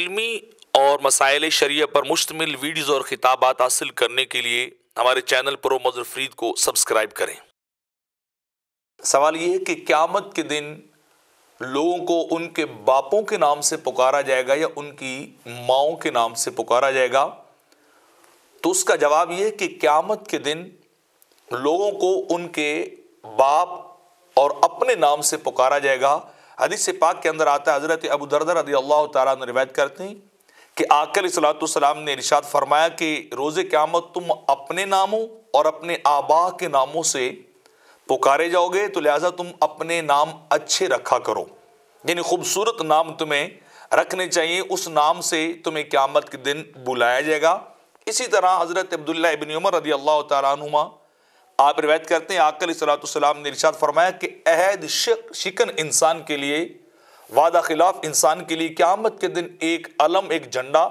इलमी और मसाइल शरिया पर मुश्तमिल वीडियोज़ और खिताबात हासिल करने के लिए हमारे चैनल प्रो मजर फरीद को सब्सक्राइब करें सवाल ये है कि क्यामत के दिन लोगों को उनके बापों के नाम से पुकारा जाएगा या उनकी माओ के नाम से पुकारा जाएगा तो उसका जवाब ये कि क्यामत के दिन लोगों को उनके बाप और अपने नाम से पुकारा जाएगा हदीस पाक के अंदर आता है हज़रत अबू दरदर रदी अल्लाह तवायत रिवायत करते हैं कि आकर सलाम ने इरशाद फरमाया कि रोज़ क़्यामत तुम अपने नामों और अपने आबा के नामों से पुकारे जाओगे तो लिहाजा तुम अपने नाम अच्छे रखा करो यानी खूबसूरत नाम तुम्हें रखने चाहिए उस नाम से तुम्हें क़्यामत के दिन बुलाया जाएगा इसी तरह हज़रत अब्दुल्ला इबन उमर रदी अल्लाह तुमा आप रिवायत करते हैं आकल सलाम ने इर्शाद फरमाया कि अहद शिकन इंसान के लिए वादा खिलाफ इंसान के लिए क्यामत के दिन एक अलम एक झंडा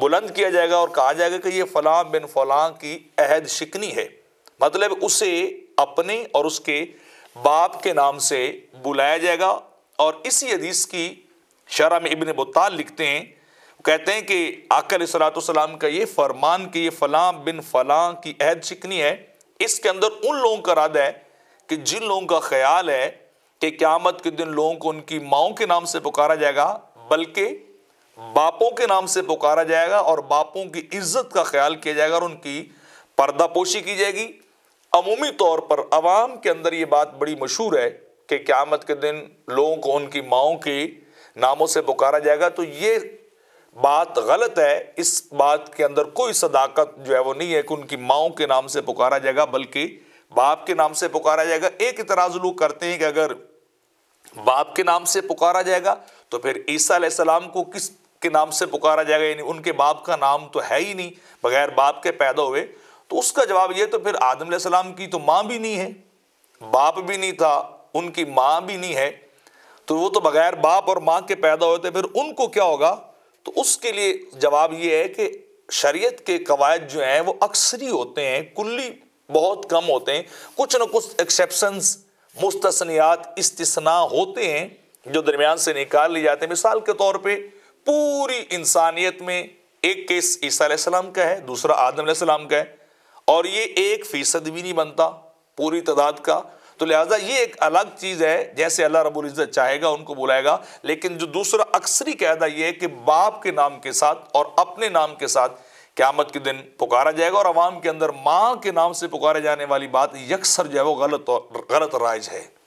बुलंद किया जाएगा और कहा जाएगा कि ये फलां बिन फलां की अहद शिकनी है मतलब उसे अपने और उसके बाप के नाम से बुलाया जाएगा और इसी हदीस की शरा में इबन बुताल लिखते हैं कहते हैं कि आकल सलाम का ये फरमान कि ये फलां बिन फलां की अहद शिकनी है इसके अंदर उन लोगों का रद है कि जिन लोगों का ख्याल है कि क्यामत के दिन लोगों को उनकी माओ के नाम से पुकारा जाएगा बल्कि बापों के नाम से पुकारा जाएगा और बापों की इज्जत का ख्याल किया जाएगा और उनकी पर्दापोशी की जाएगी अमूमी तौर पर आवाम के अंदर ये बात बड़ी मशहूर है कि क्यामत के दिन लोगों को उनकी माओ के नामों से पुकारा जाएगा तो ये बात गलत है इस बात के अंदर कोई सदाकत जो है वो नहीं है कि उनकी माओ के नाम से पुकारा जाएगा बल्कि बाप के नाम से पुकारा जाएगा एक इतराज लोग करते हैं कि अगर बाप के नाम से पुकारा जाएगा तो फिर ईसा सलाम को किस के नाम से पुकारा जाएगा यानी उनके बाप का नाम तो है ही नहीं बगैर बाप के पैदा हुए तो उसका जवाब ये तो फिर आदम सलाम की तो माँ भी नहीं है बाप भी नहीं था उनकी माँ भी नहीं है तो वो तो बगैर बाप और माँ के पैदा हुए थे तो फिर उनको क्या होगा तो उसके लिए जवाब ये है कि शरीयत के कवायद जो हैं वो अक्सरी होते हैं कुल्ली बहुत कम होते हैं कुछ ना कुछ एक्सेप्शंस मुस्तसनियात इस्तना होते हैं जो दरमियान से निकाल लिए जाते हैं मिसाल के तौर पे पूरी इंसानियत में एक केस ईसा सलाम का है दूसरा आदम सलाम का है और ये एक फ़ीसद भी नहीं बनता पूरी तादाद का तो लिहाजा ये एक अलग चीज़ है जैसे अल्लाह रबुल्ज़त चाहेगा उनको बुलाएगा लेकिन जो दूसरा अक्सरी कहदा ये है कि बाप के नाम के साथ और अपने नाम के साथ क्यामत के दिन पुकारा जाएगा और आवाम के अंदर माँ के नाम से पुकारे जाने वाली बात यकसर जो है वो गलत और गलत राइज है